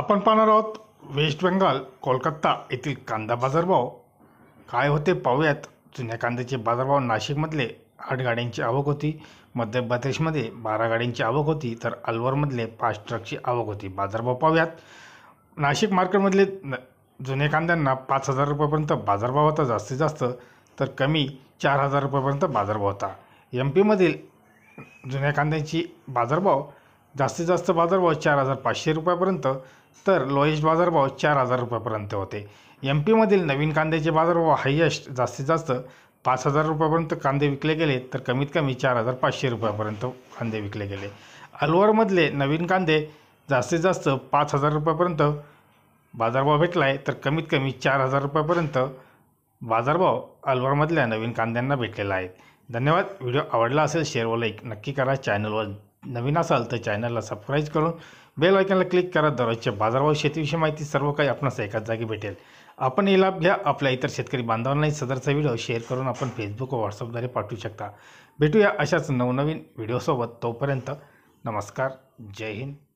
आपण पाहणार आहोत वेस्ट बेंगाल कोलकाता येथील कांदा बाजारभाव काय होते पाहूयात जुन्या कांद्याचे बाजारभाव नाशिकमधले आठ गाड्यांची आवक होती मध्य प्रदेशमध्ये बारा गाड्यांची आवक होती तर अलवरमधले पाच ट्रकची आवक होती बाजारभाव पाहूयात नाशिक मार्केटमधले न जुन्या कांद्यांना पाच हजार रुपयापर्यंत बाजारभाव होता जास्तीत जास्त तर कमी चार हजार रुपयापर्यंत बाजारभाव होता एम पीमधील जुन्या कांद्याची बाजारभाव जास्तीत जास्त बाजारभाव चार हजार पाचशे रुपयापर्यंत तर लोएस्ट बाजारभाव चार हजार रुपयापर्यंत होते एम पीमधील नवीन कांद्याचे बाजारभाव हायेस्ट जास्तीत जास्त पाच हजार रुपयापर्यंत कांदे विकले गेले तर कमीत कमी चार हजार पाचशे रुपयापर्यंत कांदे विकले गेले अलवरमधले नवीन कांदे जास्तीत जास्त पाच हजार रुपयापर्यंत बाजारभाव भेटला आहे तर कमीत कमी चार हजार रुपयापर्यंत बाजारभाव अलवरमधल्या नवीन कांद्यांना भेटलेला आहे धन्यवाद व्हिडिओ आवडला असेल शेअर व लाईक नक्की करा चॅनलवर नवीन असाल तर चॅनलला सबस्क्राईब करून बेल आयकनला क्लिक करा दररोजच्या बाजारभाव शेतीविषयी माहिती सर्व काही आपणास एकाच जागी भेटेल आपण हे लाभ घ्या आपल्या इतर शेतकरी बांधवांनाही सदरचा व्हिडिओ शेअर करून आपण फेसबुक व व्हॉट्सअपद्वारे पाठवू शकता भेटूया अशाच नवनवीन व्हिडिओसोबत तोपर्यंत नमस्कार जय हिंद